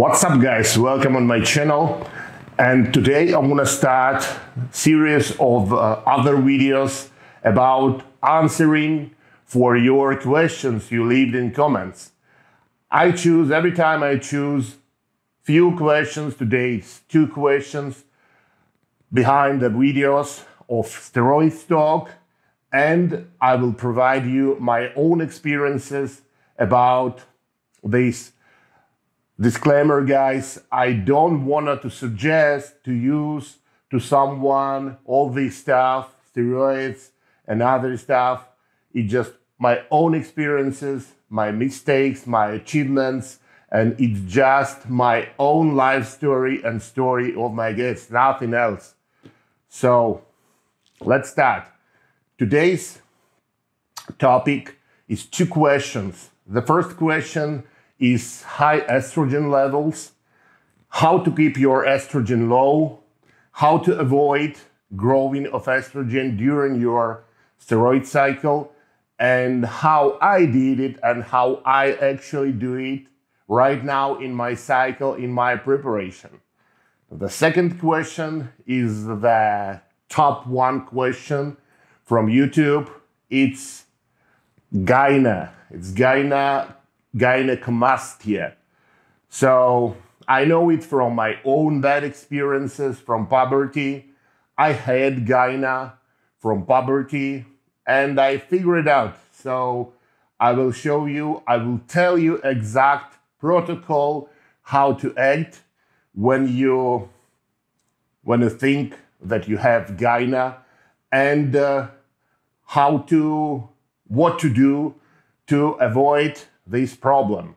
What's up guys, welcome on my channel. And today I'm gonna start series of uh, other videos about answering for your questions you leave in comments. I choose, every time I choose few questions, today it's two questions behind the videos of steroid talk and I will provide you my own experiences about these Disclaimer, guys, I don't want to suggest to use to someone all this stuff, steroids and other stuff. It's just my own experiences, my mistakes, my achievements, and it's just my own life story and story of my guests, nothing else. So let's start. Today's topic is two questions. The first question is high estrogen levels, how to keep your estrogen low, how to avoid growing of estrogen during your steroid cycle, and how I did it and how I actually do it right now in my cycle, in my preparation. The second question is the top one question from YouTube. It's Gaina. It's Gaina gynecomastia. So I know it from my own bad experiences from poverty. I had gyna from poverty, and I figured out. So I will show you, I will tell you exact protocol how to act when you when you think that you have gyna and uh, how to what to do to avoid this problem.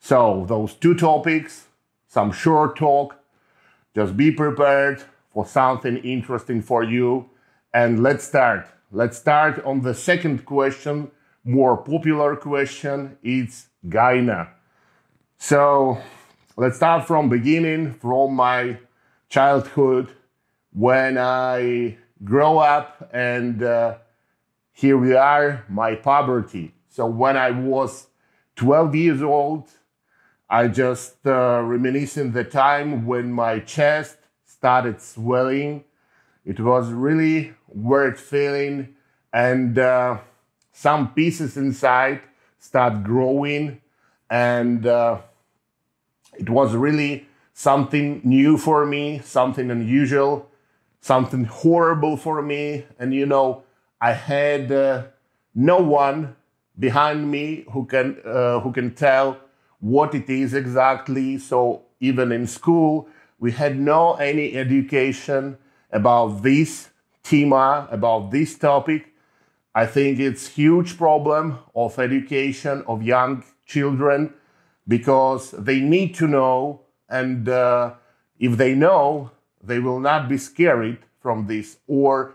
So those two topics, some short talk, just be prepared for something interesting for you. And let's start. Let's start on the second question, more popular question, it's Gaina. So let's start from beginning, from my childhood, when I grow up and uh, here we are, my poverty. So when I was 12 years old, I just uh, reminiscing the time when my chest started swelling. It was really weird feeling, and uh, some pieces inside start growing, and uh, it was really something new for me, something unusual, something horrible for me, and you know, I had uh, no one behind me who can uh, who can tell what it is exactly. So even in school, we had no any education about this tema, about this topic. I think it's huge problem of education of young children because they need to know and uh, if they know, they will not be scared from this or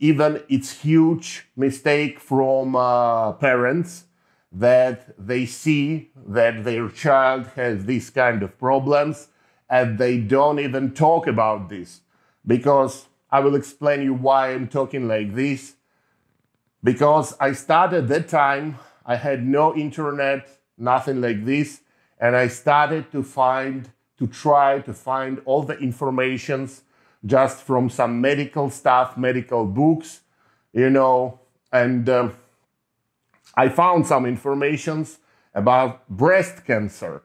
even it's huge mistake from uh, parents that they see that their child has these kind of problems and they don't even talk about this because i will explain you why i'm talking like this because i started that time i had no internet nothing like this and i started to find to try to find all the informations just from some medical stuff, medical books, you know. And um, I found some informations about breast cancer.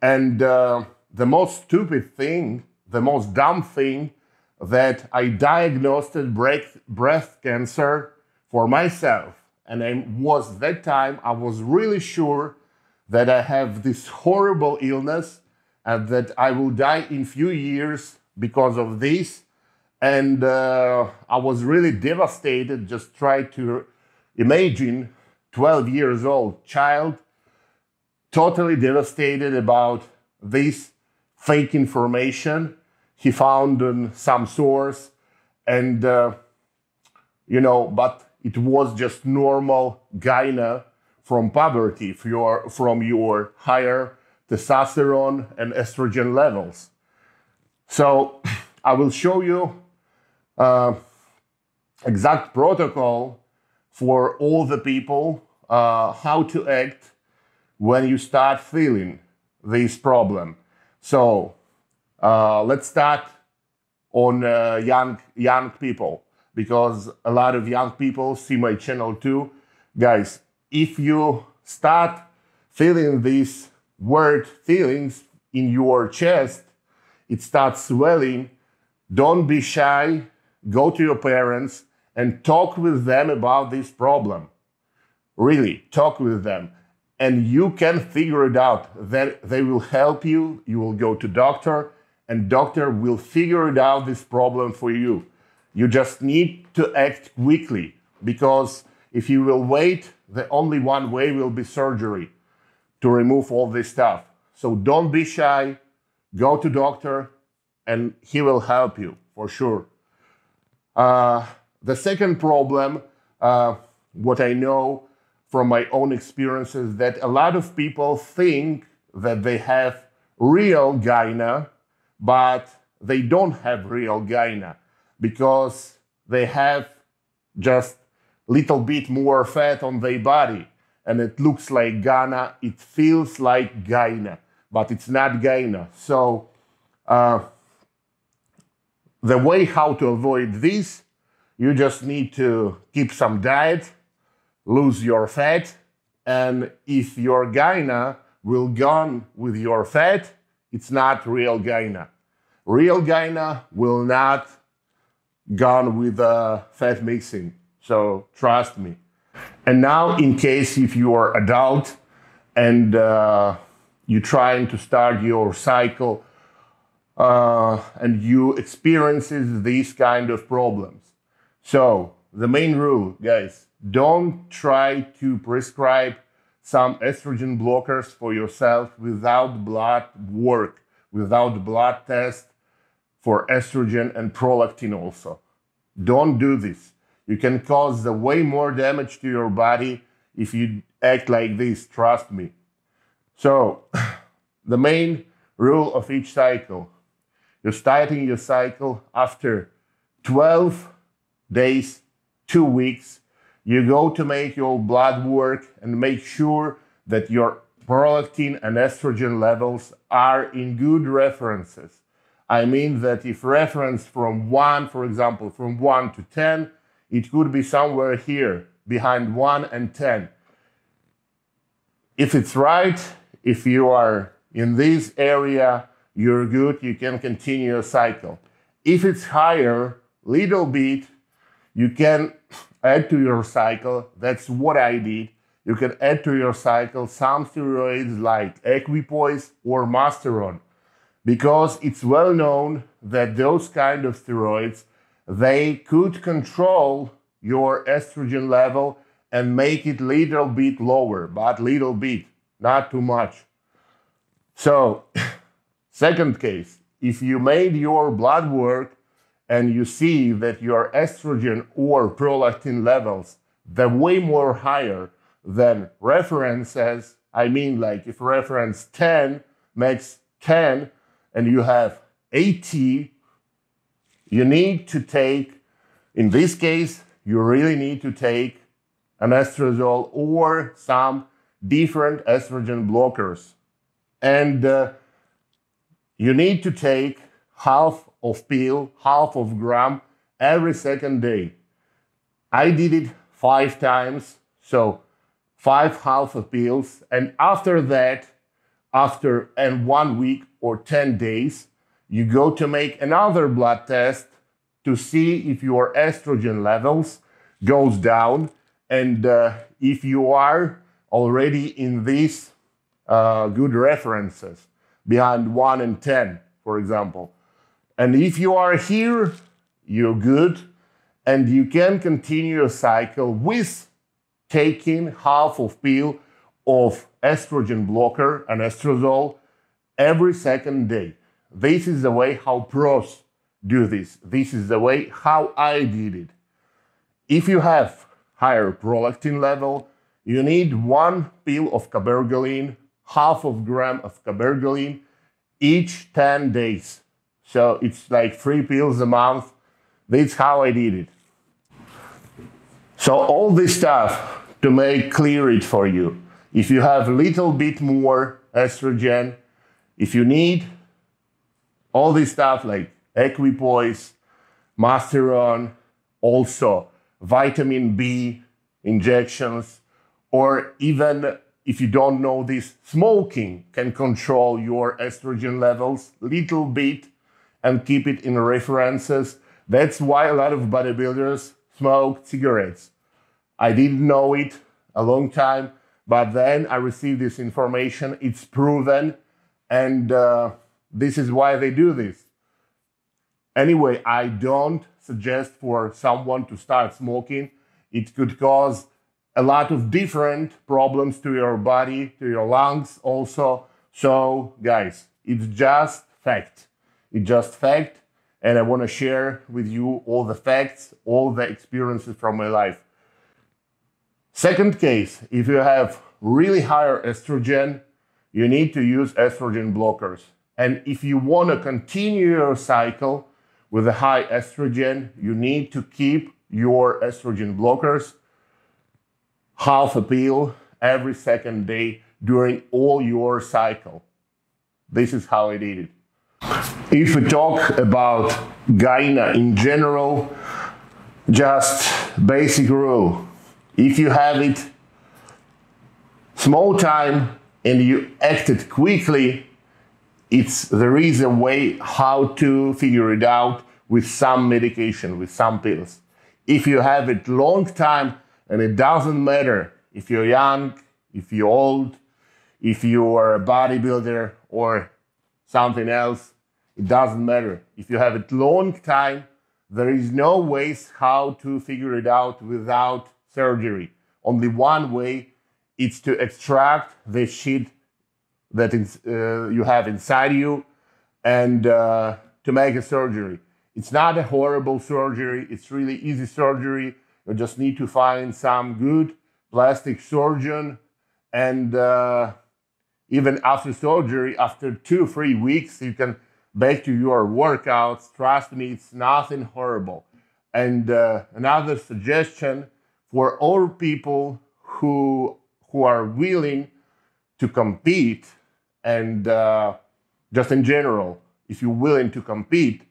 And uh, the most stupid thing, the most dumb thing, that I diagnosed breast cancer for myself. And I was that time, I was really sure that I have this horrible illness and that I will die in few years because of this. And uh, I was really devastated. Just try to imagine 12 years old child totally devastated about this fake information he found on some source and uh, you know but it was just normal gyna from poverty. from your, from your higher testosterone and estrogen levels so I will show you uh, exact protocol for all the people, uh, how to act when you start feeling this problem. So uh, let's start on uh, young, young people because a lot of young people see my channel too. Guys, if you start feeling these weird feelings in your chest, it starts swelling, don't be shy. Go to your parents and talk with them about this problem. Really, talk with them. And you can figure it out. Then they will help you. You will go to doctor, and doctor will figure it out this problem for you. You just need to act quickly because if you will wait, the only one way will be surgery to remove all this stuff. So don't be shy go to doctor and he will help you for sure. Uh, the second problem, uh, what I know from my own experiences, that a lot of people think that they have real gyna, but they don't have real gyna because they have just little bit more fat on their body and it looks like gyna, it feels like gyna but it's not gainer. So uh, the way how to avoid this, you just need to keep some diet, lose your fat, and if your gainer will gone with your fat, it's not real gainer. Real gainer will not gone with uh, fat mixing. So trust me. And now, in case if you are adult and uh, you're trying to start your cycle uh, and you experiences these kind of problems. So the main rule, guys, don't try to prescribe some estrogen blockers for yourself without blood work, without blood test for estrogen and prolactin also. Don't do this. You can cause way more damage to your body if you act like this, trust me. So the main rule of each cycle, you're starting your cycle after 12 days, two weeks. You go to make your blood work and make sure that your prolactin and estrogen levels are in good references. I mean that if reference from one, for example, from one to 10, it could be somewhere here behind one and 10. If it's right, if you are in this area, you're good, you can continue a cycle. If it's higher, little bit, you can add to your cycle. That's what I did. You can add to your cycle some steroids like equipoise or masteron because it's well known that those kind of steroids they could control your estrogen level and make it little bit lower, but little bit not too much. So, second case, if you made your blood work and you see that your estrogen or prolactin levels the way more higher than references, I mean like if reference 10 makes 10 and you have 80, you need to take, in this case, you really need to take an estradiol or some different estrogen blockers. And uh, you need to take half of pill, half of gram every second day. I did it five times, so five half of pills. And after that, after and one week or 10 days, you go to make another blood test to see if your estrogen levels goes down and uh, if you are already in these uh, good references behind 1 and 10, for example. And if you are here, you're good, and you can continue your cycle with taking half of pill of estrogen blocker and estradiol every second day. This is the way how pros do this. This is the way how I did it. If you have higher prolactin level, you need one pill of cabergoline, half of gram of cabergoline each 10 days. So it's like three pills a month. That's how I did it. So all this stuff to make clear it for you. If you have a little bit more estrogen, if you need all this stuff like equipoise, masteron, also vitamin B injections, or even if you don't know this, smoking can control your estrogen levels little bit and keep it in references. That's why a lot of bodybuilders smoke cigarettes. I didn't know it a long time, but then I received this information. It's proven, and uh, this is why they do this. Anyway, I don't suggest for someone to start smoking. It could cause a lot of different problems to your body, to your lungs also. So, guys, it's just fact. It's just fact. And I want to share with you all the facts, all the experiences from my life. Second case, if you have really higher estrogen, you need to use estrogen blockers. And if you want to continue your cycle with a high estrogen, you need to keep your estrogen blockers half a pill every second day during all your cycle. This is how I did it. If we talk about Gaina in general, just basic rule. If you have it small time and you acted quickly, it's there is a way how to figure it out with some medication, with some pills. If you have it long time, and it doesn't matter if you're young, if you're old, if you are a bodybuilder or something else, it doesn't matter. If you have a long time, there is no ways how to figure it out without surgery. Only one way, it's to extract the shit that uh, you have inside you and uh, to make a surgery. It's not a horrible surgery. It's really easy surgery. You just need to find some good plastic surgeon and uh, even after surgery, after two, three weeks, you can back to your workouts. Trust me, it's nothing horrible. And uh, another suggestion for all people who who are willing to compete and uh, just in general, if you're willing to compete,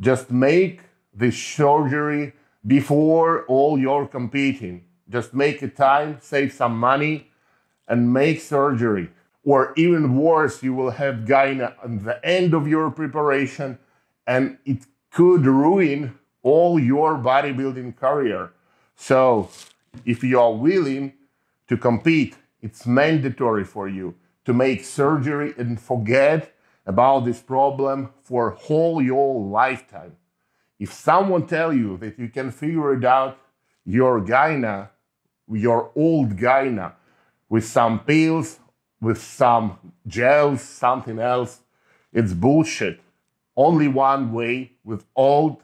just make this surgery before all your competing. Just make a time, save some money, and make surgery. Or even worse, you will have gyna at the end of your preparation, and it could ruin all your bodybuilding career. So, if you are willing to compete, it's mandatory for you to make surgery and forget about this problem for whole your lifetime. If someone tell you that you can figure it out, your gyna, your old gyna, with some pills, with some gels, something else, it's bullshit. Only one way with old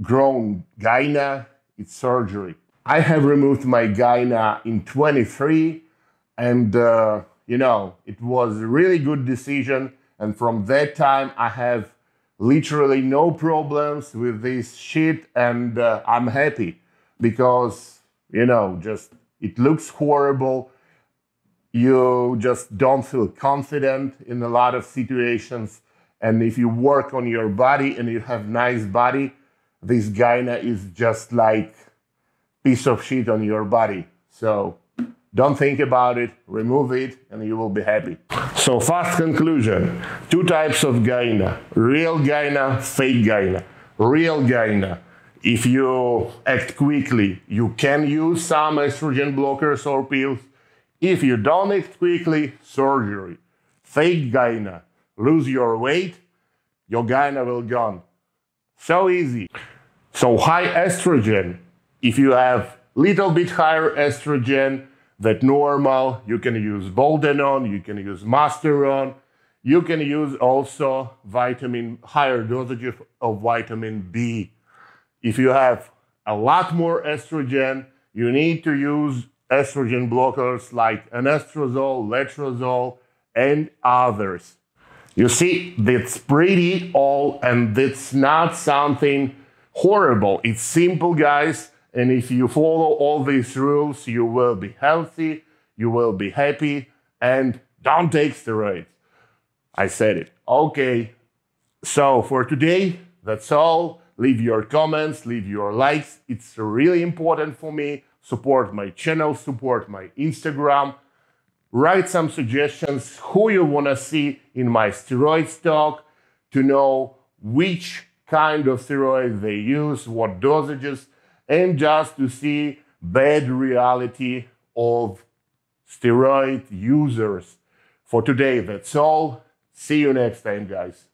grown gyna, it's surgery. I have removed my gyna in 23 and uh, you know, it was a really good decision. And from that time, I have literally no problems with this shit and uh, I'm happy because, you know, just it looks horrible. You just don't feel confident in a lot of situations. And if you work on your body and you have nice body, this gyna is just like piece of shit on your body. So don't think about it, remove it, and you will be happy. So fast conclusion, two types of gyna, real gyna, fake gyna. Real gyna, if you act quickly, you can use some estrogen blockers or pills. If you don't act quickly, surgery. Fake gyna, lose your weight, your gyna will gone. So easy. So high estrogen, if you have little bit higher estrogen, that normal. You can use boldenone. you can use masteron. You can use also vitamin, higher dosage of vitamin B. If you have a lot more estrogen, you need to use estrogen blockers like anastrozole, letrozole, and others. You see, that's pretty all, and that's not something horrible. It's simple, guys. And if you follow all these rules, you will be healthy, you will be happy, and don't take steroids. I said it. Okay. So for today, that's all. Leave your comments, leave your likes. It's really important for me. Support my channel, support my Instagram. Write some suggestions who you want to see in my steroids talk to know which kind of steroids they use, what dosages and just to see bad reality of steroid users for today. That's all. See you next time, guys.